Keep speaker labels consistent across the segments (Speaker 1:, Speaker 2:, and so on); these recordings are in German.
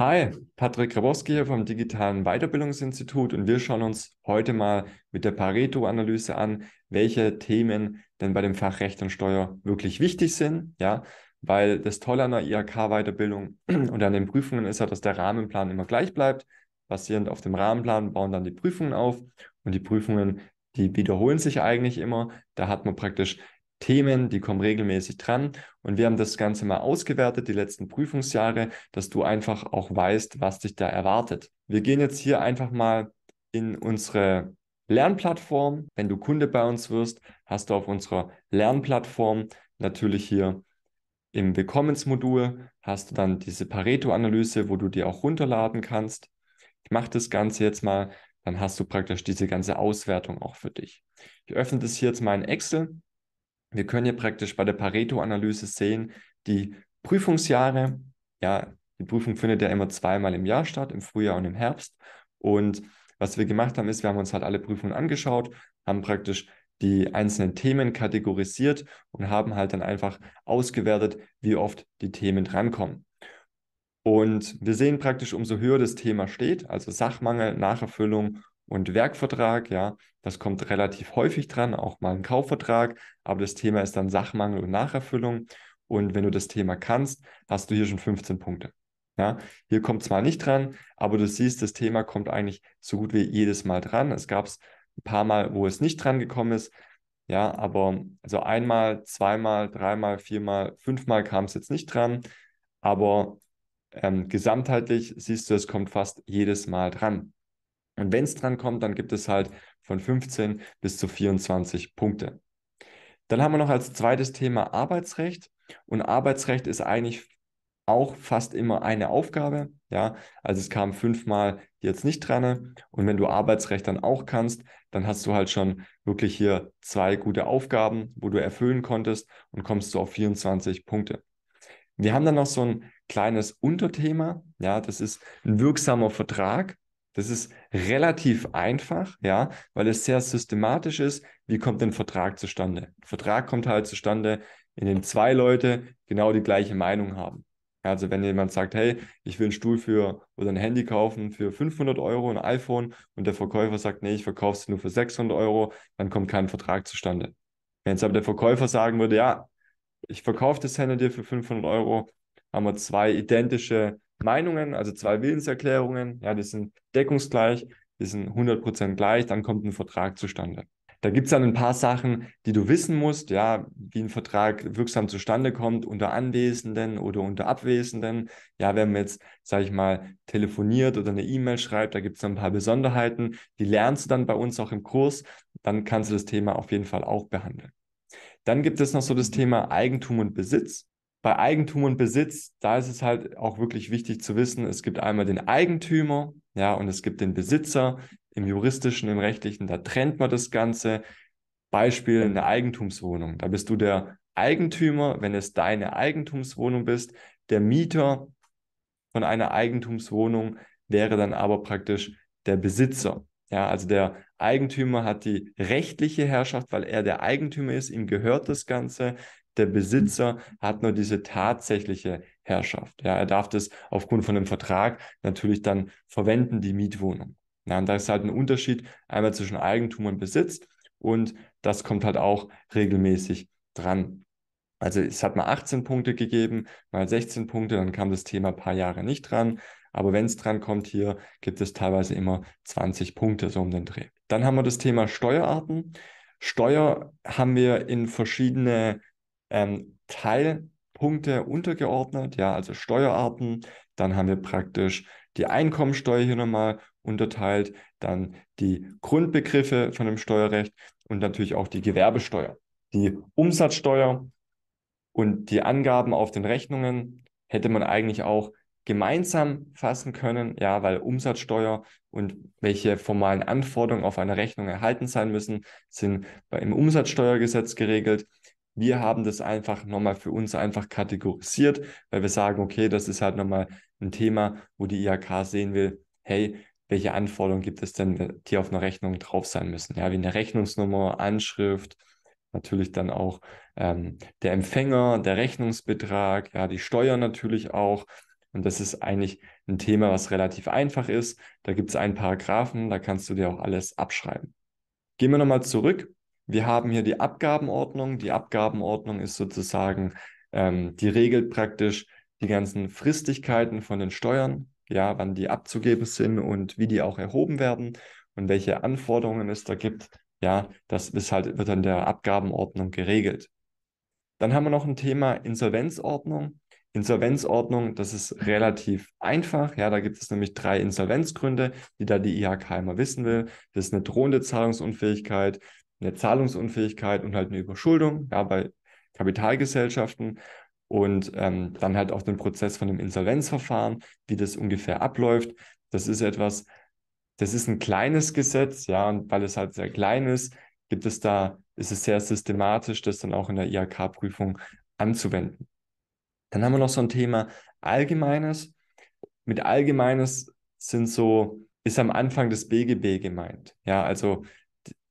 Speaker 1: Hi, Patrick Grabowski hier vom Digitalen Weiterbildungsinstitut und wir schauen uns heute mal mit der Pareto-Analyse an, welche Themen denn bei dem Fach Recht und Steuer wirklich wichtig sind, ja, weil das Tolle an der IHK-Weiterbildung und an den Prüfungen ist ja, dass der Rahmenplan immer gleich bleibt. Basierend auf dem Rahmenplan bauen dann die Prüfungen auf und die Prüfungen, die wiederholen sich eigentlich immer. Da hat man praktisch Themen, die kommen regelmäßig dran. Und wir haben das Ganze mal ausgewertet, die letzten Prüfungsjahre, dass du einfach auch weißt, was dich da erwartet. Wir gehen jetzt hier einfach mal in unsere Lernplattform. Wenn du Kunde bei uns wirst, hast du auf unserer Lernplattform natürlich hier im Willkommensmodul hast du dann diese Pareto-Analyse, wo du dir auch runterladen kannst. Ich mache das Ganze jetzt mal, dann hast du praktisch diese ganze Auswertung auch für dich. Ich öffne das hier jetzt mal in Excel wir können hier praktisch bei der Pareto-Analyse sehen, die Prüfungsjahre, ja, die Prüfung findet ja immer zweimal im Jahr statt, im Frühjahr und im Herbst. Und was wir gemacht haben, ist, wir haben uns halt alle Prüfungen angeschaut, haben praktisch die einzelnen Themen kategorisiert und haben halt dann einfach ausgewertet, wie oft die Themen drankommen. Und wir sehen praktisch, umso höher das Thema steht, also Sachmangel, Nacherfüllung und Werkvertrag, ja, das kommt relativ häufig dran, auch mal ein Kaufvertrag, aber das Thema ist dann Sachmangel und Nacherfüllung. Und wenn du das Thema kannst, hast du hier schon 15 Punkte. Ja, hier kommt zwar nicht dran, aber du siehst, das Thema kommt eigentlich so gut wie jedes Mal dran. Es gab es ein paar Mal, wo es nicht dran gekommen ist. Ja, aber also einmal, zweimal, dreimal, viermal, fünfmal kam es jetzt nicht dran. Aber ähm, gesamtheitlich siehst du, es kommt fast jedes Mal dran. Und wenn es dran kommt, dann gibt es halt von 15 bis zu 24 Punkte. Dann haben wir noch als zweites Thema Arbeitsrecht. Und Arbeitsrecht ist eigentlich auch fast immer eine Aufgabe. Ja, also es kam fünfmal jetzt nicht dran. Und wenn du Arbeitsrecht dann auch kannst, dann hast du halt schon wirklich hier zwei gute Aufgaben, wo du erfüllen konntest und kommst du auf 24 Punkte. Wir haben dann noch so ein kleines Unterthema. Ja, das ist ein wirksamer Vertrag. Das ist relativ einfach, ja, weil es sehr systematisch ist. Wie kommt ein Vertrag zustande? Ein Vertrag kommt halt zustande, indem zwei Leute genau die gleiche Meinung haben. Also wenn jemand sagt, hey, ich will einen Stuhl für oder ein Handy kaufen für 500 Euro, ein iPhone, und der Verkäufer sagt, nee, ich verkaufe es nur für 600 Euro, dann kommt kein Vertrag zustande. Wenn jetzt aber der Verkäufer sagen würde, ja, ich verkaufe das Handy dir für 500 Euro, haben wir zwei identische Meinungen, also zwei Willenserklärungen, ja, die sind deckungsgleich, die sind 100% gleich, dann kommt ein Vertrag zustande. Da gibt es dann ein paar Sachen, die du wissen musst, ja, wie ein Vertrag wirksam zustande kommt unter Anwesenden oder unter Abwesenden. Ja, wenn man jetzt, sage ich mal, telefoniert oder eine E-Mail schreibt, da gibt es ein paar Besonderheiten, die lernst du dann bei uns auch im Kurs, dann kannst du das Thema auf jeden Fall auch behandeln. Dann gibt es noch so das mhm. Thema Eigentum und Besitz bei Eigentum und Besitz, da ist es halt auch wirklich wichtig zu wissen, es gibt einmal den Eigentümer, ja, und es gibt den Besitzer. Im juristischen, im rechtlichen, da trennt man das Ganze. Beispiel eine Eigentumswohnung. Da bist du der Eigentümer, wenn es deine Eigentumswohnung bist. Der Mieter von einer Eigentumswohnung wäre dann aber praktisch der Besitzer. Ja, also der Eigentümer hat die rechtliche Herrschaft, weil er der Eigentümer ist, ihm gehört das Ganze der Besitzer hat nur diese tatsächliche Herrschaft. Ja, er darf das aufgrund von einem Vertrag natürlich dann verwenden, die Mietwohnung. Ja, und da ist halt ein Unterschied einmal zwischen Eigentum und Besitz und das kommt halt auch regelmäßig dran. Also es hat mal 18 Punkte gegeben, mal 16 Punkte, dann kam das Thema ein paar Jahre nicht dran. Aber wenn es dran kommt hier, gibt es teilweise immer 20 Punkte so um den Dreh. Dann haben wir das Thema Steuerarten. Steuer haben wir in verschiedene ähm, Teilpunkte untergeordnet, ja, also Steuerarten. Dann haben wir praktisch die Einkommensteuer hier nochmal unterteilt, dann die Grundbegriffe von dem Steuerrecht und natürlich auch die Gewerbesteuer. Die Umsatzsteuer und die Angaben auf den Rechnungen hätte man eigentlich auch gemeinsam fassen können, ja, weil Umsatzsteuer und welche formalen Anforderungen auf eine Rechnung erhalten sein müssen, sind im Umsatzsteuergesetz geregelt. Wir haben das einfach nochmal für uns einfach kategorisiert, weil wir sagen, okay, das ist halt nochmal ein Thema, wo die IHK sehen will, hey, welche Anforderungen gibt es denn, die auf einer Rechnung drauf sein müssen? Ja, wie eine Rechnungsnummer, Anschrift, natürlich dann auch ähm, der Empfänger, der Rechnungsbetrag, ja, die Steuer natürlich auch. Und das ist eigentlich ein Thema, was relativ einfach ist. Da gibt es einen Paragraphen, da kannst du dir auch alles abschreiben. Gehen wir nochmal zurück wir haben hier die Abgabenordnung. Die Abgabenordnung ist sozusagen, ähm, die regelt praktisch die ganzen Fristigkeiten von den Steuern, ja, wann die abzugeben sind und wie die auch erhoben werden und welche Anforderungen es da gibt. Ja, das ist halt, wird dann der Abgabenordnung geregelt. Dann haben wir noch ein Thema Insolvenzordnung. Insolvenzordnung, das ist relativ einfach. Ja, da gibt es nämlich drei Insolvenzgründe, die da die IHK immer wissen will. Das ist eine drohende Zahlungsunfähigkeit, eine Zahlungsunfähigkeit und halt eine Überschuldung ja, bei Kapitalgesellschaften und ähm, dann halt auch den Prozess von dem Insolvenzverfahren, wie das ungefähr abläuft. Das ist etwas, das ist ein kleines Gesetz, ja, und weil es halt sehr klein ist, gibt es da, ist es sehr systematisch, das dann auch in der IHK-Prüfung anzuwenden. Dann haben wir noch so ein Thema Allgemeines. Mit Allgemeines sind so, ist am Anfang das BGB gemeint. Ja, also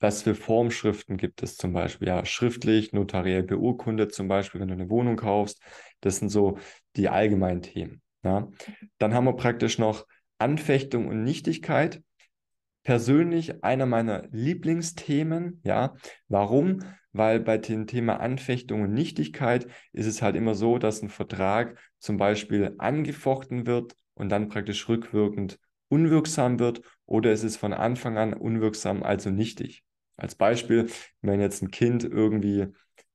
Speaker 1: was für Formschriften gibt es zum Beispiel? Ja, schriftlich, notariell beurkundet zum Beispiel, wenn du eine Wohnung kaufst. Das sind so die allgemeinen Themen. Ja. Ne? Dann haben wir praktisch noch Anfechtung und Nichtigkeit. Persönlich einer meiner Lieblingsthemen. Ja, warum? Weil bei dem Thema Anfechtung und Nichtigkeit ist es halt immer so, dass ein Vertrag zum Beispiel angefochten wird und dann praktisch rückwirkend unwirksam wird oder es ist von Anfang an unwirksam, also nichtig. Als Beispiel, wenn jetzt ein Kind irgendwie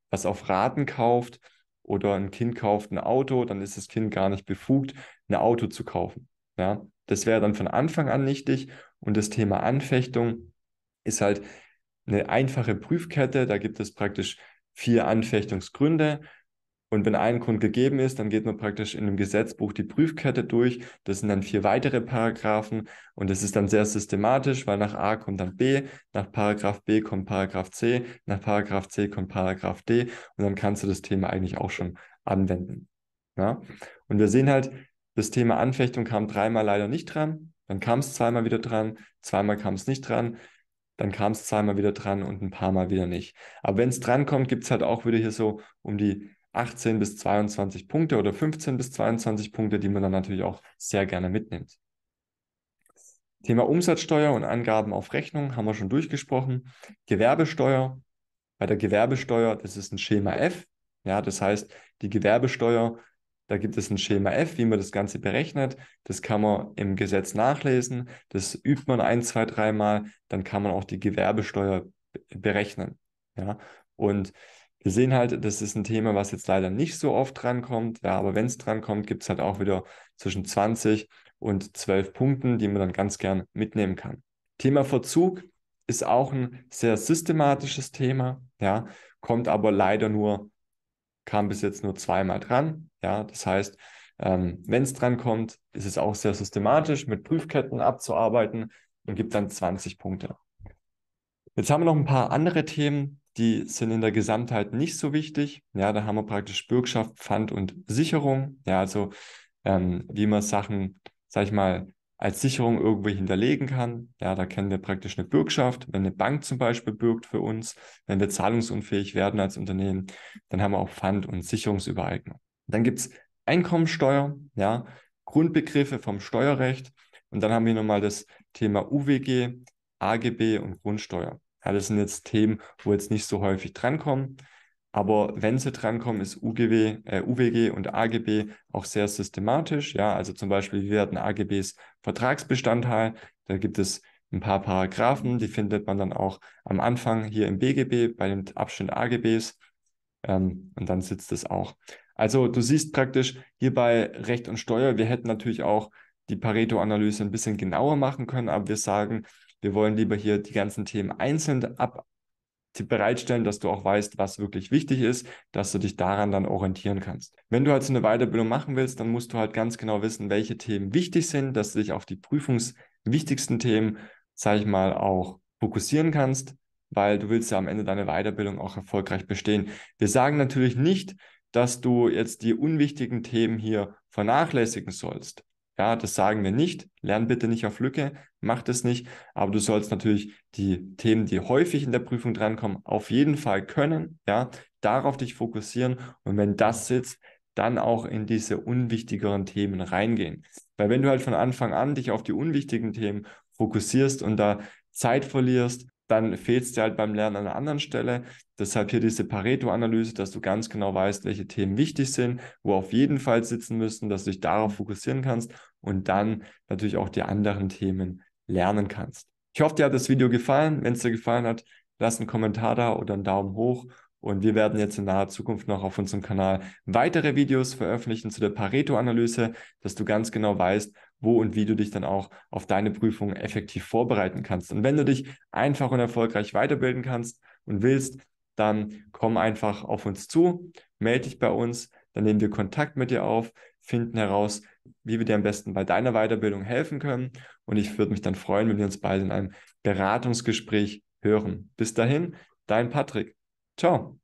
Speaker 1: was auf Raten kauft oder ein Kind kauft ein Auto, dann ist das Kind gar nicht befugt, ein Auto zu kaufen. Ja, das wäre dann von Anfang an nichtig. Und das Thema Anfechtung ist halt eine einfache Prüfkette. Da gibt es praktisch vier Anfechtungsgründe. Und wenn ein Grund gegeben ist, dann geht man praktisch in dem Gesetzbuch die Prüfkette durch. Das sind dann vier weitere Paragraphen und das ist dann sehr systematisch, weil nach A kommt dann B, nach Paragraph B kommt Paragraph C, nach Paragraph C kommt Paragraph D und dann kannst du das Thema eigentlich auch schon anwenden. Ja? Und wir sehen halt, das Thema Anfechtung kam dreimal leider nicht dran, dann kam es zweimal wieder dran, zweimal kam es nicht dran, dann kam es zweimal wieder dran und ein paar Mal wieder nicht. Aber wenn es dran kommt, gibt es halt auch wieder hier so um die 18 bis 22 Punkte oder 15 bis 22 Punkte, die man dann natürlich auch sehr gerne mitnimmt. Thema Umsatzsteuer und Angaben auf Rechnung haben wir schon durchgesprochen. Gewerbesteuer. Bei der Gewerbesteuer, das ist ein Schema F. Ja, das heißt, die Gewerbesteuer, da gibt es ein Schema F, wie man das Ganze berechnet. Das kann man im Gesetz nachlesen. Das übt man ein, zwei, dreimal. Dann kann man auch die Gewerbesteuer berechnen. Ja, und wir sehen halt, das ist ein Thema, was jetzt leider nicht so oft drankommt. Ja, aber wenn es drankommt, gibt es halt auch wieder zwischen 20 und 12 Punkten, die man dann ganz gern mitnehmen kann. Thema Verzug ist auch ein sehr systematisches Thema, ja, kommt aber leider nur, kam bis jetzt nur zweimal dran. Ja, das heißt, ähm, wenn es drankommt, ist es auch sehr systematisch, mit Prüfketten abzuarbeiten und gibt dann 20 Punkte. Jetzt haben wir noch ein paar andere Themen, die sind in der Gesamtheit nicht so wichtig. Ja, da haben wir praktisch Bürgschaft, Pfand und Sicherung. Ja, also ähm, wie man Sachen, sag ich mal, als Sicherung irgendwo hinterlegen kann. Ja, da kennen wir praktisch eine Bürgschaft. Wenn eine Bank zum Beispiel bürgt für uns, wenn wir zahlungsunfähig werden als Unternehmen, dann haben wir auch Pfand und Sicherungsübereignung. Dann gibt es Einkommensteuer, ja, Grundbegriffe vom Steuerrecht. Und dann haben wir nochmal das Thema UWG, AGB und Grundsteuer. Ja, das sind jetzt Themen, wo jetzt nicht so häufig drankommen. Aber wenn sie drankommen, ist UGW, äh, UWG und AGB auch sehr systematisch. Ja, also zum Beispiel, wir werden AGBs Vertragsbestandteil. Da gibt es ein paar Paragraphen, die findet man dann auch am Anfang hier im BGB bei dem Abschnitt AGBs. Ähm, und dann sitzt es auch. Also du siehst praktisch hier bei Recht und Steuer, wir hätten natürlich auch die Pareto-Analyse ein bisschen genauer machen können, aber wir sagen, wir wollen lieber hier die ganzen Themen einzeln ab bereitstellen, dass du auch weißt, was wirklich wichtig ist, dass du dich daran dann orientieren kannst. Wenn du halt so eine Weiterbildung machen willst, dann musst du halt ganz genau wissen, welche Themen wichtig sind, dass du dich auf die prüfungswichtigsten Themen, sag ich mal, auch fokussieren kannst, weil du willst ja am Ende deine Weiterbildung auch erfolgreich bestehen. Wir sagen natürlich nicht, dass du jetzt die unwichtigen Themen hier vernachlässigen sollst. Ja, das sagen wir nicht. Lern bitte nicht auf Lücke, mach das nicht. Aber du sollst natürlich die Themen, die häufig in der Prüfung drankommen, auf jeden Fall können. Ja, darauf dich fokussieren. Und wenn das sitzt, dann auch in diese unwichtigeren Themen reingehen. Weil wenn du halt von Anfang an dich auf die unwichtigen Themen fokussierst und da Zeit verlierst dann fehlt es dir halt beim Lernen an einer anderen Stelle. Deshalb hier diese Pareto-Analyse, dass du ganz genau weißt, welche Themen wichtig sind, wo auf jeden Fall sitzen müssen, dass du dich darauf fokussieren kannst und dann natürlich auch die anderen Themen lernen kannst. Ich hoffe, dir hat das Video gefallen. Wenn es dir gefallen hat, lass einen Kommentar da oder einen Daumen hoch. Und wir werden jetzt in naher Zukunft noch auf unserem Kanal weitere Videos veröffentlichen zu der Pareto-Analyse, dass du ganz genau weißt, wo und wie du dich dann auch auf deine Prüfung effektiv vorbereiten kannst. Und wenn du dich einfach und erfolgreich weiterbilden kannst und willst, dann komm einfach auf uns zu, melde dich bei uns, dann nehmen wir Kontakt mit dir auf, finden heraus, wie wir dir am besten bei deiner Weiterbildung helfen können. Und ich würde mich dann freuen, wenn wir uns beide in einem Beratungsgespräch hören. Bis dahin, dein Patrick. Ciao.